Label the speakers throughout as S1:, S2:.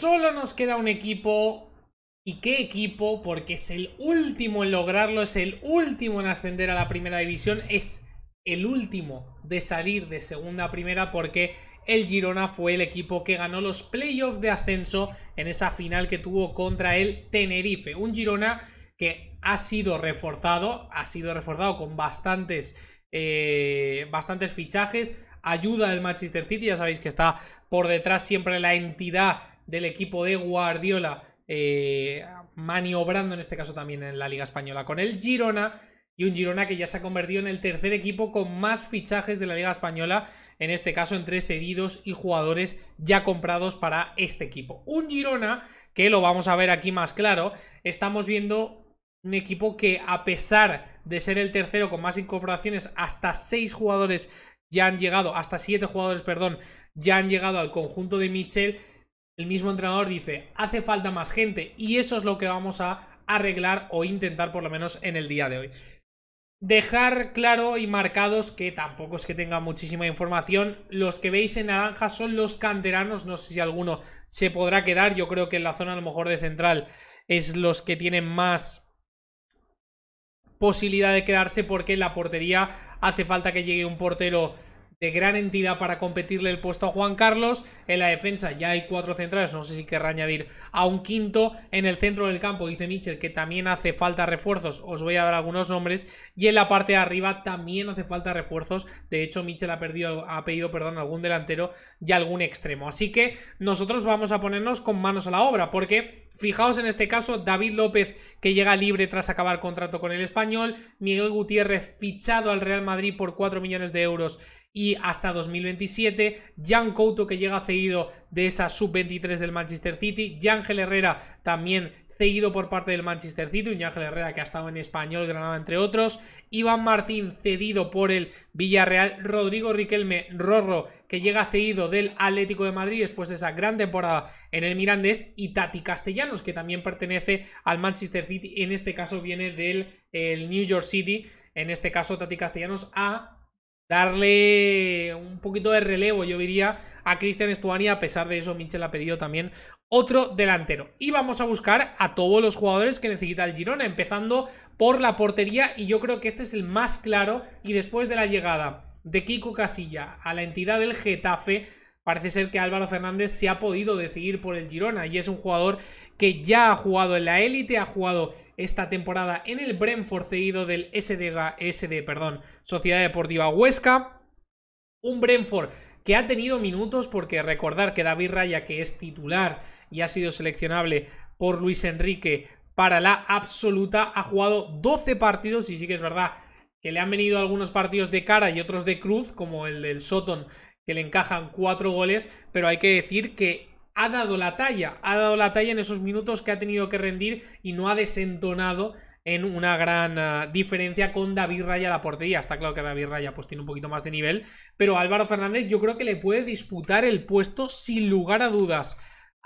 S1: Solo nos queda un equipo. ¿Y qué equipo? Porque es el último en lograrlo, es el último en ascender a la primera división, es el último de salir de segunda a primera porque el Girona fue el equipo que ganó los playoffs de ascenso en esa final que tuvo contra el Tenerife. Un Girona que ha sido reforzado, ha sido reforzado con bastantes, eh, bastantes fichajes, ayuda del Manchester City, ya sabéis que está por detrás siempre la entidad del equipo de Guardiola eh, maniobrando en este caso también en la Liga Española con el Girona. Y un Girona que ya se ha convertido en el tercer equipo con más fichajes de la Liga Española, en este caso entre cedidos y jugadores ya comprados para este equipo. Un Girona que lo vamos a ver aquí más claro, estamos viendo un equipo que a pesar de ser el tercero con más incorporaciones, hasta seis jugadores ya han llegado, hasta siete jugadores, perdón, ya han llegado al conjunto de Michel el mismo entrenador dice, hace falta más gente y eso es lo que vamos a arreglar o intentar por lo menos en el día de hoy. Dejar claro y marcados que tampoco es que tenga muchísima información. Los que veis en naranja son los canteranos. No sé si alguno se podrá quedar. Yo creo que en la zona a lo mejor de central es los que tienen más posibilidad de quedarse porque en la portería hace falta que llegue un portero de gran entidad para competirle el puesto a Juan Carlos. En la defensa ya hay cuatro centrales, no sé si querrá añadir a un quinto. En el centro del campo dice Mitchell que también hace falta refuerzos, os voy a dar algunos nombres. Y en la parte de arriba también hace falta refuerzos. De hecho, Mitchell ha, perdido, ha pedido perdón, algún delantero y algún extremo. Así que nosotros vamos a ponernos con manos a la obra, porque fijaos en este caso, David López que llega libre tras acabar contrato con el español, Miguel Gutiérrez fichado al Real Madrid por 4 millones de euros y hasta 2027. Jan Couto que llega cedido de esa sub-23 del Manchester City. Ángel Herrera también cedido por parte del Manchester City, un Ángel Herrera que ha estado en español, Granada entre otros, Iván Martín cedido por el Villarreal, Rodrigo Riquelme Rorro que llega cedido del Atlético de Madrid después de esa gran temporada en el Mirandés y Tati Castellanos que también pertenece al Manchester City, en este caso viene del New York City, en este caso Tati Castellanos a darle un poquito de relevo, yo diría, a Cristian Estuani. A pesar de eso, Michel ha pedido también otro delantero. Y vamos a buscar a todos los jugadores que necesita el Girona, empezando por la portería. Y yo creo que este es el más claro. Y después de la llegada de Kiko Casilla a la entidad del Getafe, parece ser que Álvaro Fernández se ha podido decidir por el Girona y es un jugador que ya ha jugado en la élite, ha jugado esta temporada en el Brentford seguido del SDG, SD, perdón, Sociedad Deportiva Huesca. Un Brentford que ha tenido minutos porque recordar que David Raya, que es titular y ha sido seleccionable por Luis Enrique para la absoluta, ha jugado 12 partidos y sí que es verdad que le han venido algunos partidos de cara y otros de cruz, como el del Soton, que le encajan 4 goles, pero hay que decir que ha dado la talla, ha dado la talla en esos minutos que ha tenido que rendir y no ha desentonado en una gran ah, diferencia con David Raya la portería. Está claro que David Raya pues tiene un poquito más de nivel, pero Álvaro Fernández yo creo que le puede disputar el puesto sin lugar a dudas.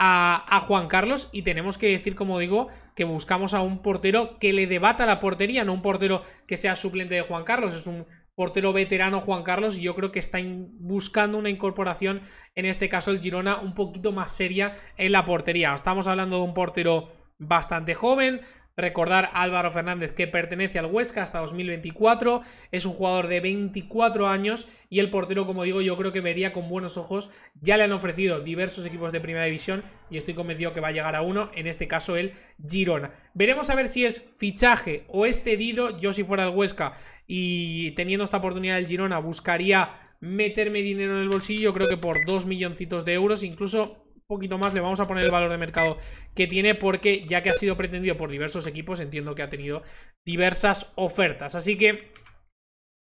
S1: A, a, Juan Carlos y tenemos que decir, como digo, que buscamos a un portero que le debata la portería, no un portero que sea suplente de Juan Carlos, es un portero veterano Juan Carlos y yo creo que está buscando una incorporación, en este caso el Girona, un poquito más seria en la portería. Estamos hablando de un portero bastante joven, Recordar Álvaro Fernández que pertenece al Huesca hasta 2024, es un jugador de 24 años y el portero, como digo, yo creo que vería con buenos ojos, ya le han ofrecido diversos equipos de primera división y estoy convencido que va a llegar a uno, en este caso el Girona. Veremos a ver si es fichaje o es cedido, yo si fuera el Huesca y teniendo esta oportunidad del Girona buscaría meterme dinero en el bolsillo, creo que por 2 milloncitos de euros, incluso poquito más, le vamos a poner el valor de mercado que tiene porque ya que ha sido pretendido por diversos equipos, entiendo que ha tenido diversas ofertas. Así que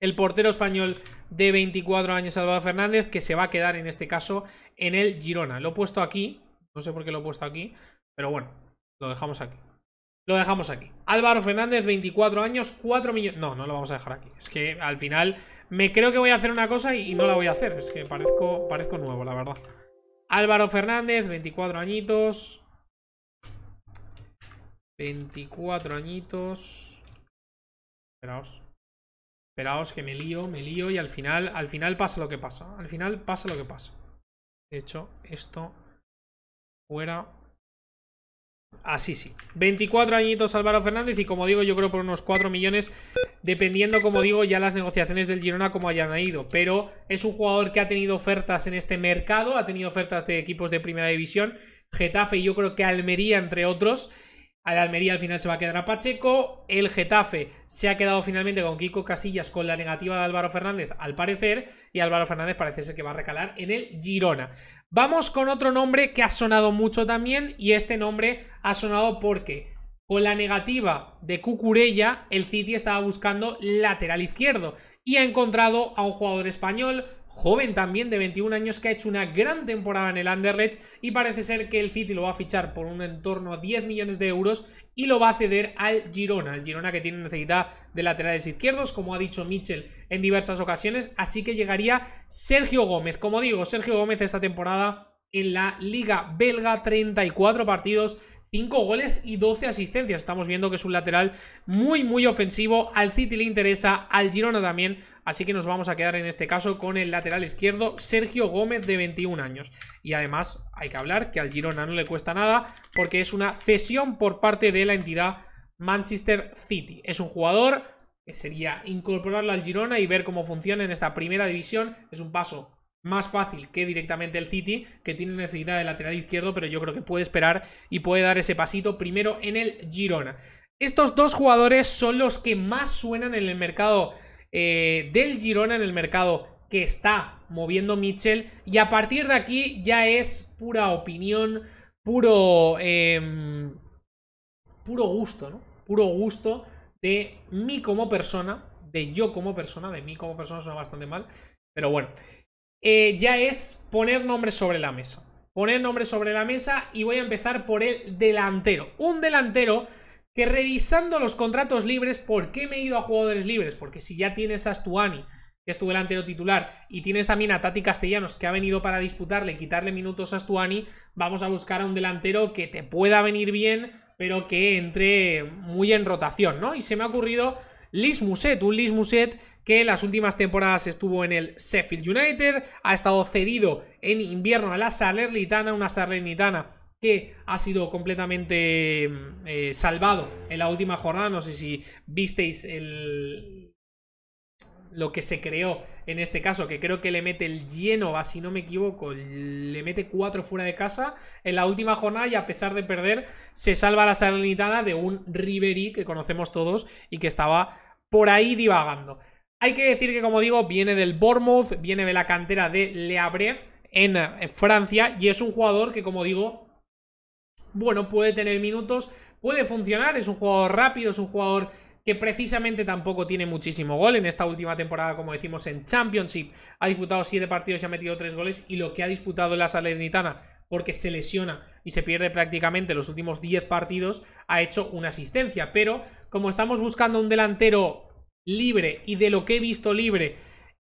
S1: el portero español de 24 años, Álvaro Fernández, que se va a quedar en este caso en el Girona. Lo he puesto aquí, no sé por qué lo he puesto aquí, pero bueno, lo dejamos aquí. Lo dejamos aquí. Álvaro Fernández, 24 años, 4 millones... No, no lo vamos a dejar aquí. Es que al final me creo que voy a hacer una cosa y, no la voy a hacer. Es que parezco, parezco nuevo, la verdad. Álvaro Fernández, 24 añitos. 24 añitos. Esperaos. Esperaos que me lío, me lío y al final, al final pasa lo que pasa. Al final pasa lo que pasa. De hecho, esto fuera Así sí. 24 añitos Álvaro Fernández y como digo, yo creo por unos 4 millones, dependiendo, como digo, ya las negociaciones del Girona como hayan ido. Pero es un jugador que ha tenido ofertas en este mercado, ha tenido ofertas de equipos de primera división, Getafe y yo creo que Almería, entre otros. Al Almería al final se va a quedar a Pacheco. El Getafe se ha quedado finalmente con Kiko Casillas con la negativa de Álvaro Fernández, al parecer. Y Álvaro Fernández parece ser que va a recalar en el Girona. Vamos con otro nombre que ha sonado mucho también. Y este nombre ha sonado porque con la negativa de Cucurella, el City estaba buscando lateral izquierdo. Y ha encontrado a un jugador español joven también de 21 años que ha hecho una gran temporada en el Anderlecht y parece ser que el City lo va a fichar por un entorno a 10 millones de euros y lo va a ceder al Girona, el Girona que tiene necesidad de laterales izquierdos, como ha dicho Mitchell en diversas ocasiones, así que llegaría Sergio Gómez. Como digo, Sergio Gómez esta temporada en la Liga Belga, 34 partidos, 5 goles y 12 asistencias. Estamos viendo que es un lateral muy, muy ofensivo. Al City le interesa, al Girona también. Así que nos vamos a quedar en este caso con el lateral izquierdo, Sergio Gómez, de 21 años. Y además hay que hablar que al Girona no le cuesta nada porque es una cesión por parte de la entidad Manchester City. Es un jugador que sería incorporarlo al Girona y ver cómo funciona en esta primera división. Es un paso más fácil que directamente el City, que tiene necesidad de lateral izquierdo, pero yo creo que puede esperar y puede dar ese pasito primero en el Girona. Estos dos jugadores son los que más suenan en el mercado eh, del Girona, en el mercado que está moviendo Mitchell. Y a partir de aquí ya es pura opinión, puro, em, puro gusto, ¿no? Puro gusto de mí como persona, de yo como persona, de mí como persona suena bastante mal, pero bueno. Eh, ya es poner nombres sobre la mesa. Poner nombres sobre la mesa y voy a empezar por el delantero. Un delantero que revisando los contratos libres, ¿por qué me he ido a jugadores libres? Porque si ya tienes a Stuani, que es tu delantero titular, y tienes también a Tati Castellanos, que ha venido para disputarle y quitarle minutos a Stuani, vamos a buscar a un delantero que te pueda venir bien, pero que entre muy en rotación, ¿no? Y se me ha ocurrido Lis Muset, un Lis Muset que en las últimas temporadas estuvo en el Sheffield United, ha estado cedido en invierno a la Salernitana, una Salernitana que ha sido completamente mm, eh, salvado en la última jornada, no sé si visteis lo que se creó en este caso, que creo que le mete el lleno, si no me equivoco, le mete cuatro fuera de casa en la última jornada y a pesar de perder, se salva la Salernitana de un Ribery que conocemos todos y que estaba por ahí divagando. Hay que decir que, como digo, viene del Bournemouth, viene de la cantera de Le en eh, Francia y es un jugador que, como digo, bueno, puede tener minutos, puede funcionar, es un jugador rápido, es un jugador que precisamente tampoco tiene muchísimo gol. En esta última temporada, como decimos, en Championship ha disputado 7 partidos y ha metido 3 goles. Y lo que ha disputado la Salernitana, porque se lesiona y se pierde prácticamente los últimos 10 partidos, ha hecho una asistencia. Pero como estamos buscando un delantero libre y de lo que he visto libre,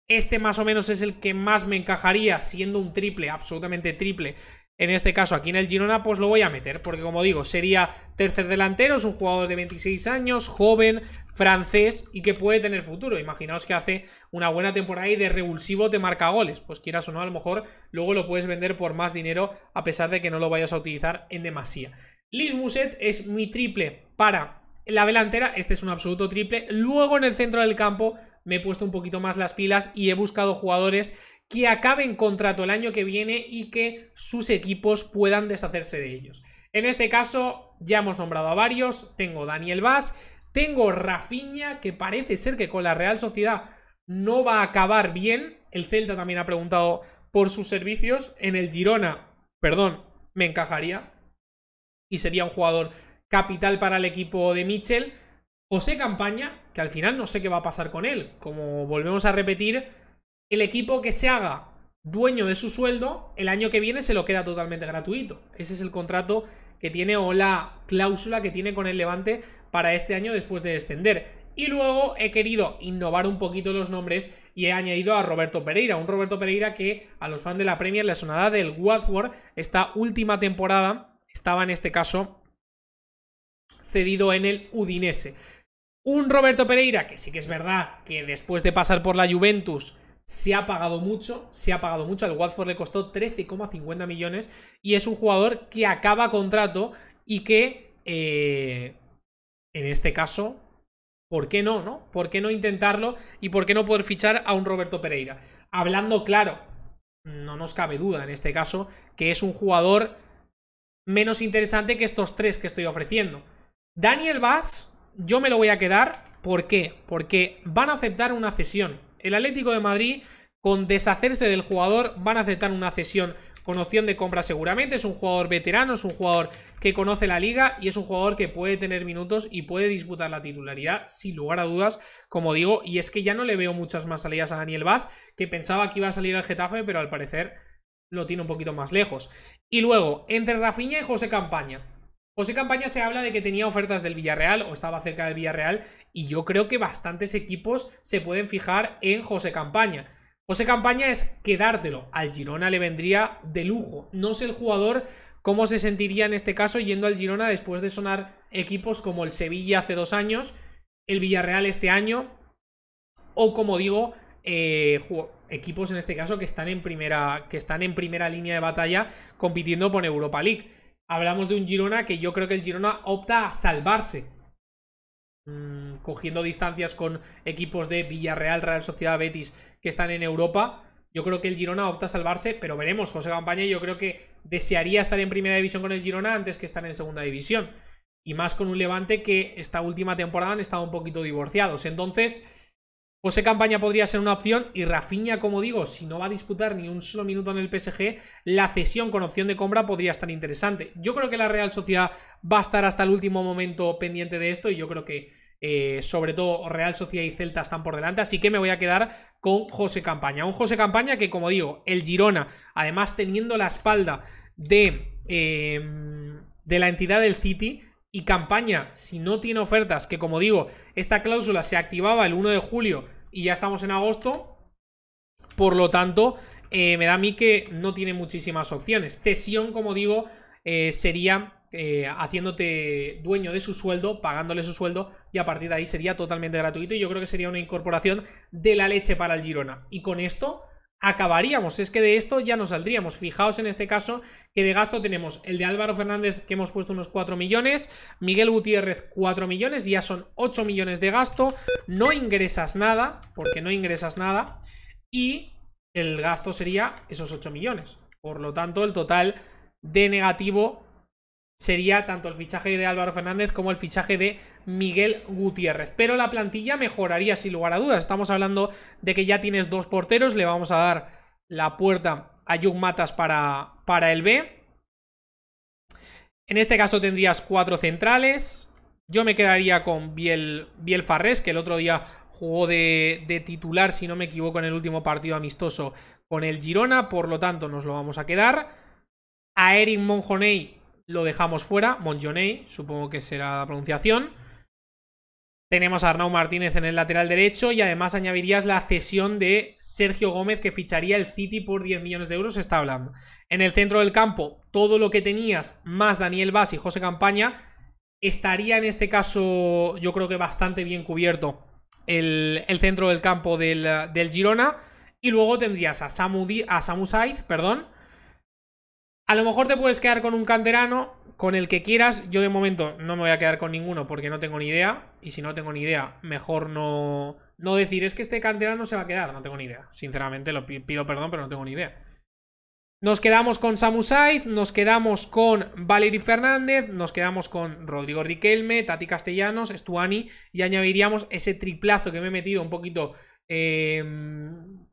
S1: este más o menos es el que más me encajaría, siendo un triple, absolutamente triple, en este caso, aquí en el Girona, pues lo voy a meter, porque como digo, sería tercer delantero, es un jugador de 26 años, joven, francés y que puede tener futuro. Imaginaos que hace una buena temporada y de revulsivo te marca goles. Pues quieras o no, a lo mejor luego lo puedes vender por más dinero, a pesar de que no lo vayas a utilizar en demasía. Liz Muset es mi triple para la delantera, este es un absoluto triple. Luego en el centro del campo me he puesto un poquito más las pilas y he buscado jugadores que acaben contrato el año que viene y que sus equipos puedan deshacerse de ellos. En este caso, ya hemos nombrado a varios. Tengo Daniel Vaz, tengo Rafinha, que parece ser que con la Real Sociedad no va a acabar bien. El Celta también ha preguntado por sus servicios. En el Girona, perdón, me encajaría. Y sería un jugador capital para el equipo de Mitchell. José Campaña, que al final no sé qué va a pasar con él. Como volvemos a repetir, el equipo que se haga dueño de su sueldo, el año que viene se lo queda totalmente gratuito. Ese es el contrato que tiene o la cláusula que tiene con el Levante para este año después de descender. Y luego he querido innovar un poquito los nombres y he añadido a Roberto Pereira, un Roberto Pereira que a los fans de la Premier le sonada del Watford esta última temporada, estaba en este caso cedido en el Udinese. Un Roberto Pereira que sí que es verdad que después de pasar por la Juventus se ha pagado mucho, se ha pagado mucho. Al Watford le costó 13,50 millones y es un jugador que acaba contrato y que, eh, en este caso, ¿por qué no, no? ¿Por qué no intentarlo y por qué no poder fichar a un Roberto Pereira? Hablando claro, no nos cabe duda en este caso que es un jugador menos interesante que estos tres que estoy ofreciendo. Daniel Vaz, yo me lo voy a quedar. ¿Por qué? Porque van a aceptar una cesión. El Atlético de Madrid, con deshacerse del jugador, van a aceptar una cesión con opción de compra seguramente. Es un jugador veterano, es un jugador que conoce la liga y es un jugador que puede tener minutos y puede disputar la titularidad sin lugar a dudas, como digo. Y es que ya no le veo muchas más salidas a Daniel Vaz, que pensaba que iba a salir al Getafe, pero al parecer lo tiene un poquito más lejos. Y luego, entre Rafiña y José Campaña. José pues Campaña se habla de que tenía ofertas del Villarreal o estaba cerca del Villarreal y yo creo que bastantes equipos se pueden fijar en José Campaña. José Campaña es quedártelo. Al Girona le vendría de lujo. No sé el jugador cómo se sentiría en este caso yendo al Girona después de sonar equipos como el Sevilla hace dos años, el Villarreal este año o como digo, eh, equipos en este caso que están en primera, que están en primera línea de batalla compitiendo por Europa League hablamos de un Girona que yo creo que el Girona opta a salvarse. Mm, cogiendo distancias con equipos de Villarreal, Real Sociedad, Betis, que están en Europa. Yo creo que el Girona opta a salvarse, pero veremos. José Campaña yo creo que desearía estar en primera división con el Girona antes que estar en segunda división. Y más con un Levante que esta última temporada han estado un poquito divorciados. Entonces, José pues Campaña podría ser una opción y Rafinha, como digo, si no va a disputar ni un solo minuto en el PSG, la cesión con opción de compra podría estar interesante. Yo creo que la Real Sociedad va a estar hasta el último momento pendiente de esto y yo creo que eh, sobre todo Real Sociedad y Celta están por delante, así que me voy a quedar con José Campaña. Un José Campaña que, como digo, el Girona, además teniendo la espalda de, eh, de la entidad del City, y Campaña, si no tiene ofertas, que como digo, esta cláusula se activaba el 1 de julio y ya estamos en agosto. Por lo tanto, eh, me da a mí que no tiene muchísimas opciones. Cesión, como digo, eh, sería eh, haciéndote dueño de su sueldo, pagándole su sueldo y a partir de ahí sería totalmente gratuito y yo creo que sería una incorporación de la leche para el Girona. Y con esto acabaríamos. Es que de esto ya no saldríamos. Fijaos en este caso que de gasto tenemos el de Álvaro Fernández, que hemos puesto unos 4 millones, Miguel Gutiérrez 4 millones, ya son 8 millones de gasto, no ingresas nada, porque no ingresas nada, y el gasto sería esos 8 millones. Por lo tanto, el total de negativo sería tanto el fichaje de Álvaro Fernández como el fichaje de Miguel Gutiérrez. Pero la plantilla mejoraría sin lugar a dudas. Estamos hablando de que ya tienes dos porteros, le vamos a dar la puerta a Jung Matas para, para el B. En este caso tendrías cuatro centrales. Yo me quedaría con Biel, Farrés, que el otro día jugó de, titular, si no me equivoco, en el último partido amistoso con el Girona. Por lo tanto, nos lo vamos a quedar. A Eric Monjoney lo dejamos fuera. Monjonei, supongo que será la pronunciación. Tenemos a Arnau Martínez en el lateral derecho y además añadirías la cesión de Sergio Gómez que ficharía el City por 10 millones de euros, se está hablando. En el centro del campo, todo lo que tenías más Daniel Vaz y José Campaña estaría en este caso yo creo que bastante bien cubierto el, centro del campo del, del, Girona y luego tendrías a Samu, a Samu Saiz, perdón, a lo mejor te puedes quedar con un canterano, con el que quieras. Yo de momento no me voy a quedar con ninguno porque no tengo ni idea. Y si no tengo ni idea, mejor no, no decir, es que este canterano se va a quedar. No tengo ni idea. Sinceramente, lo pido perdón, pero no tengo ni idea. Nos quedamos con Samu nos quedamos con Valery Fernández, nos quedamos con Rodrigo Riquelme, Tati Castellanos, Stuani, y añadiríamos ese triplazo que me he metido un poquito eh,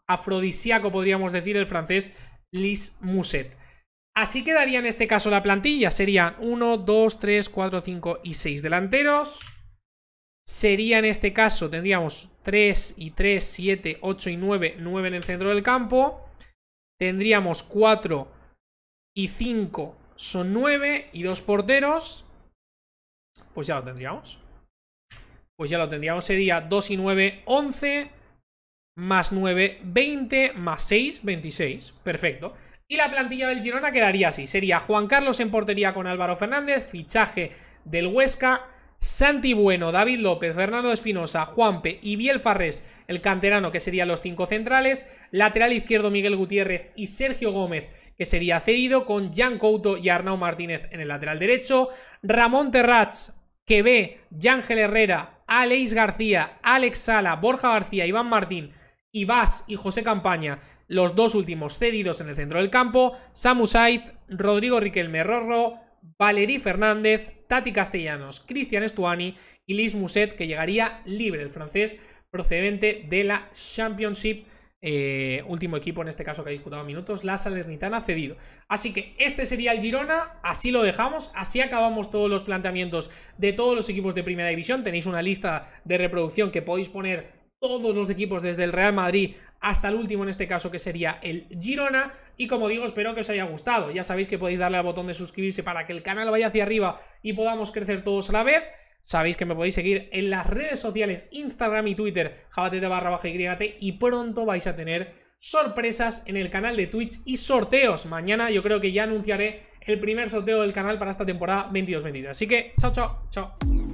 S1: afrodisíaco, podríamos decir, el francés Lis Muset. Así quedaría en este caso la plantilla. Serían 1, 2, 3, 4, 5 y 6 delanteros. Sería en este caso, tendríamos 3 y 3, 7, 8 y 9, 9 en el centro del campo. Tendríamos 4 y 5 son 9 y 2 porteros. Pues ya lo tendríamos. Pues ya lo tendríamos. Sería 2 y 9, 11. Más 9, 20. Más 6, 26. Perfecto. Y la plantilla del Girona quedaría así. Sería Juan Carlos en portería con Álvaro Fernández, fichaje del Huesca, Santi Bueno, David López, Fernando Espinosa, Juanpe y Biel Farrés, el canterano, que serían los cinco centrales, lateral izquierdo Miguel Gutiérrez y Sergio Gómez, que sería cedido, con Jan Couto y Arnau Martínez en el lateral derecho, Ramón Terrats, que ve, Yángel Herrera, Aleix García, Alex Sala, Borja García, Iván Martín, Ibas y José Campaña, los dos últimos cedidos en el centro del campo, Samu Saiz, Rodrigo Riquelme Rorro, Valerí Fernández, Tati Castellanos, Cristian Estuani y Liz Muset, que llegaría libre el francés procedente de la Championship. Eh, último equipo en este caso que ha disputado minutos, la Salernitana cedido. Así que este sería el Girona, así lo dejamos, así acabamos todos los planteamientos de todos los equipos de Primera División. Tenéis una lista de reproducción que podéis poner todos los equipos desde el Real Madrid hasta el último en este caso que sería el Girona y como digo espero que os haya gustado ya sabéis que podéis darle al botón de suscribirse para que el canal vaya hacia arriba y podamos crecer todos a la vez Sabéis que me podéis seguir en las redes sociales Instagram y Twitter, jabatete barra baja y y pronto vais a tener sorpresas en el canal de Twitch y sorteos. Mañana yo creo que ya anunciaré el primer sorteo del canal para esta temporada 22-23. Así que, chao, chao, chao.